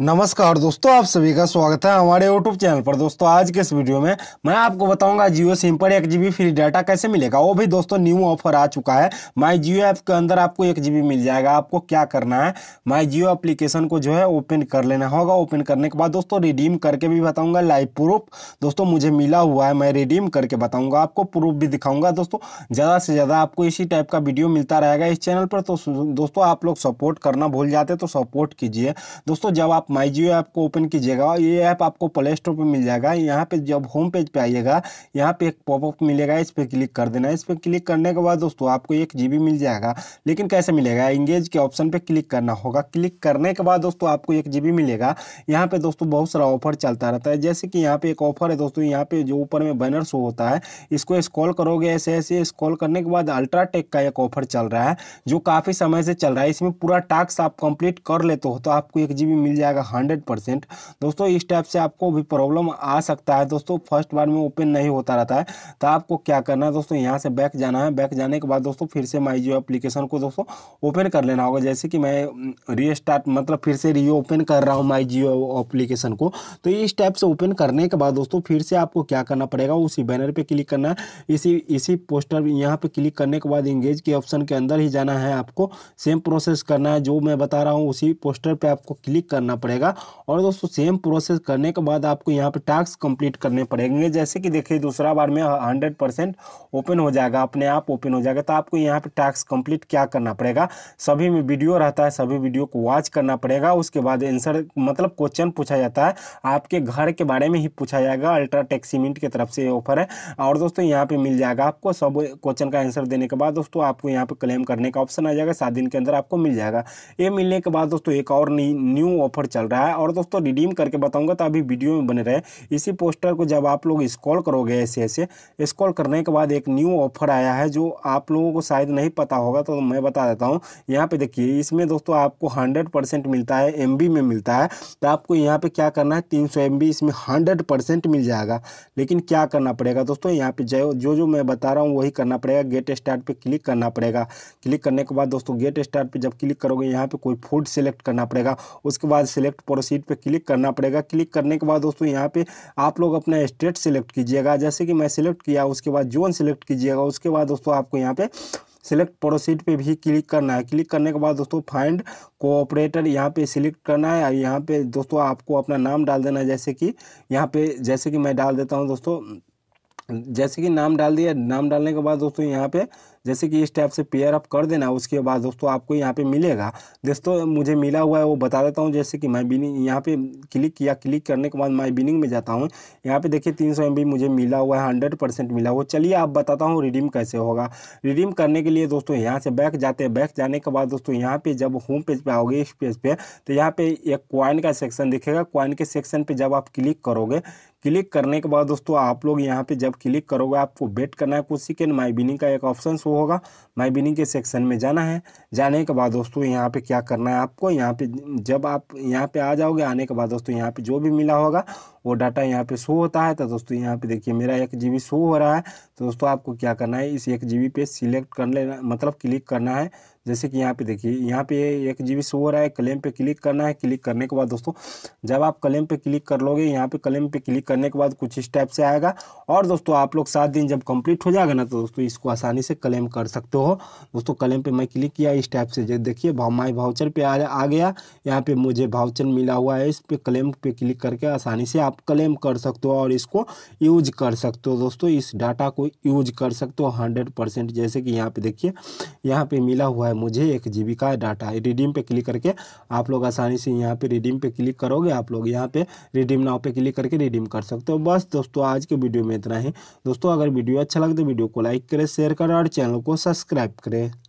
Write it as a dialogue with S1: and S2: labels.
S1: नमस्कार दोस्तों आप सभी का स्वागत है हमारे यूट्यूब चैनल पर दोस्तों आज के इस वीडियो में मैं आपको बताऊंगा जियो सिम पर एक जीबी फ्री डाटा कैसे मिलेगा वो भी दोस्तों न्यू ऑफर आ चुका है माई जियो ऐप के अंदर आपको एक जीबी मिल जाएगा आपको क्या करना है माई जियो एप्लीकेशन को जो है ओपन कर लेना होगा ओपन करने के बाद दोस्तों रिडीम करके भी बताऊंगा लाइव प्रूफ दोस्तों मुझे मिला हुआ है मैं रिडीम करके बताऊँगा आपको प्रूफ भी दिखाऊंगा दोस्तों ज़्यादा से ज़्यादा आपको इसी टाइप का वीडियो मिलता रहेगा इस चैनल पर तो दोस्तों आप लोग सपोर्ट करना भूल जाते तो सपोर्ट कीजिए दोस्तों जब आप आप माई जियो ऐप को ओपन कीजिएगा ये ऐप आपको प्ले स्टोर पर मिल जाएगा यहाँ पे जब होम पेज पे आइएगा यहाँ पे एक पॉपअप मिलेगा इस पर क्लिक कर देना इस पर क्लिक करने के बाद दोस्तों आपको एक जी मिल जाएगा लेकिन कैसे मिलेगा इंगेज के ऑप्शन पर क्लिक करना होगा क्लिक करने के बाद दोस्तों आपको एक जी मिलेगा यहाँ पर दोस्तों बहुत सारा ऑफर चलता रहता है जैसे कि यहाँ पर एक ऑफर है दोस्तों यहाँ पर जो ऊपर में बैनर शो होता है इसको स्कॉल करोगे ऐसे ऐसे स्कॉल करने के बाद अल्ट्राटेक का एक ऑफर चल रहा है जो काफ़ी समय से चल रहा है इसमें पूरा टास्क आप कंप्लीट कर लेते हो तो आपको एक जी मिल जाएगा जाएगा हंड्रेड परसेंट दोस्तों इस टाइप से आपको भी प्रॉब्लम आ सकता है दोस्तों फर्स्ट बार में ओपन नहीं होता रहता है तो आपको क्या करना है दोस्तों यहाँ से बैक जाना है बैक जाने के बाद दोस्तों फिर से माई जियो एप्लीकेशन को दोस्तों ओपन कर लेना होगा जैसे कि मैं री मतलब फिर से रीओपन कर रहा हूँ माई जियो अप्लीकेशन को तो इस टाइप से ओपन करने के बाद दोस्तों फिर से आपको क्या करना पड़ेगा उसी बैनर पर क्लिक करना है इसी इसी पोस्टर यहाँ पर क्लिक करने के बाद इंगेज के ऑप्शन के अंदर ही जाना है आपको सेम प्रोसेस करना है जो मैं बता रहा हूँ उसी पोस्टर पर आपको क्लिक करना पड़ेगा और दोस्तों सेम प्रोसेस करने के बाद आपको यहाँ पे टास्क कंप्लीट करने पड़ेंगे जैसे कि देखिए दूसरा बार में हंड्रेड परसेंट ओपन हो जाएगा अपने आप ओपन हो जाएगा तो आपको यहाँ पे टास्क कंप्लीट क्या करना पड़ेगा सभी में वीडियो रहता है सभी वीडियो को वॉच करना पड़ेगा उसके बाद एंसर मतलब क्वेश्चन पूछा जाता है आपके घर के बारे में ही पूछा जाएगा अल्ट्रा टेक्सीमेंट की तरफ से ऑफर है और दोस्तों यहाँ पर मिल जाएगा आपको सब क्वेश्चन का आंसर देने के बाद दोस्तों आपको यहाँ पर क्लेम करने का ऑप्शन आ जाएगा सात दिन के अंदर आपको मिल जाएगा ये मिलने के बाद दोस्तों एक और न्यू ऑफर चल रहा है और दोस्तों रिडीम करके बताऊँगा तो अभी वीडियो में बने रहे इसी पोस्टर को जब आप लोग स्क्रॉल करोगे ऐसे ऐसे स्क्रॉल करने के बाद एक न्यू ऑफर आया है जो आप लोगों को शायद नहीं पता होगा तो मैं बता देता हूँ यहाँ पे देखिए इसमें दोस्तों आपको हंड्रेड परसेंट मिलता है एम में मिलता है तो आपको यहाँ पे क्या करना है तीन सौ इसमें हंड्रेड परसेंट मिल जाएगा लेकिन क्या करना पड़ेगा दोस्तों यहाँ पे जो जो जो मैं बता रहा हूँ वही करना पड़ेगा गेट स्टार्ट पे क्लिक करना पड़ेगा क्लिक करने के बाद दोस्तों गेट स्टार्ट पे जब क्लिक करोगे यहाँ पे कोई फूड सेलेक्ट करना पड़ेगा उसके बाद सिलेक्ट प्रोसीड पे क्लिक करना पड़ेगा क्लिक करने के बाद दोस्तों यहाँ पे आप लोग अपना स्टेट सिलेक्ट कीजिएगा जैसे कि मैं सिलेक्ट किया उसके बाद जोन सिलेक्ट कीजिएगा उसके बाद दोस्तों आपको यहाँ पे सिलेक्ट प्रोसीड पे भी क्लिक करना है क्लिक करने के बाद दोस्तों फाइंड कोऑपरेटर यहाँ पे सिलेक्ट करना है और यहाँ पे दोस्तों आपको अपना नाम डाल देना है जैसे कि यहाँ पे जैसे कि मैं डाल देता हूँ दोस्तों जैसे कि नाम डाल दिया नाम डालने के बाद दोस्तों यहाँ पे जैसे कि इस टाइप से पेयर अप कर देना उसके बाद दोस्तों आपको यहाँ पे मिलेगा दोस्तों मुझे मिला हुआ है वो बता देता हूँ जैसे कि माई बिनिंग यहाँ पे क्लिक किया क्लिक करने के बाद माई बिनिंग में जाता हूँ यहाँ पे देखिए तीन सौ मुझे मिला हुआ है हंड्रेड परसेंट मिला हुआ चलिए आप बताता हूँ रिडीम कैसे होगा रिडीम करने के लिए दोस्तों यहाँ से बैक जाते हैं बैक जाने के बाद दोस्तों यहाँ पे जब होम पेज पर आओगे इस पेज पर तो यहाँ पे एक क्वाइन का सेक्शन दिखेगा क्वाइन के सेक्शन पर जब आप क्लिक करोगे क्लिक करने के बाद दोस्तों आप लोग यहाँ पे जब क्लिक करोगे आपको बेट करना है कुछ सेकेंड माई बिनिंग का एक ऑप्शन शो होगा माई बिनिंग के सेक्शन में जाना है जाने के बाद दोस्तों यहाँ पे क्या करना है आपको यहाँ पे जब आप यहाँ पे आ जाओगे आने के बाद दोस्तों यहाँ पे जो भी मिला होगा वो डाटा यहाँ पे शो होता है तो दोस्तों यहाँ पे देखिए मेरा एक जी शो हो रहा है तो दोस्तों आपको क्या करना है इस एक जी पे सिलेक्ट कर लेना मतलब क्लिक करना है जैसे कि यहाँ पे देखिए यहाँ पे एक जी बी शो हो रहा है क्लेम पे क्लिक करना है क्लिक करने के बाद दोस्तों जब आप क्लेम पे क्लिक कर लोगे यहाँ पे क्लेम पे क्लिक करने के बाद कुछ इस टाइप से आएगा और दोस्तों आप लोग सात दिन जब कंप्लीट हो जाएगा ना तो दोस्तों इसको आसानी से क्लेम कर सकते हो दोस्तों क्लेम पर मैं क्लिक किया इस टाइप से देखिए भाव माई भाउचर पर आ गया यहाँ पर मुझे भाउचर मिला हुआ है इस पर क्लेम पर क्लिक करके आसानी से आप क्लेम कर सकते हो और इसको यूज कर सकते हो दोस्तों इस डाटा को यूज कर सकते हो हंड्रेड परसेंट जैसे कि यहाँ पे देखिए यहाँ पे मिला हुआ है मुझे एक जीबी का डाटा है रिडीम पे क्लिक करके आप लोग आसानी से यहाँ पे रिडीम पे क्लिक करोगे आप लोग यहाँ पे रिडीम नाव पे क्लिक करके रिडीम कर सकते हो बस दोस्तों आज के वीडियो में इतना ही दोस्तों अगर वीडियो अच्छा लगे तो वीडियो को लाइक करें शेयर करें और चैनल को सब्सक्राइब करें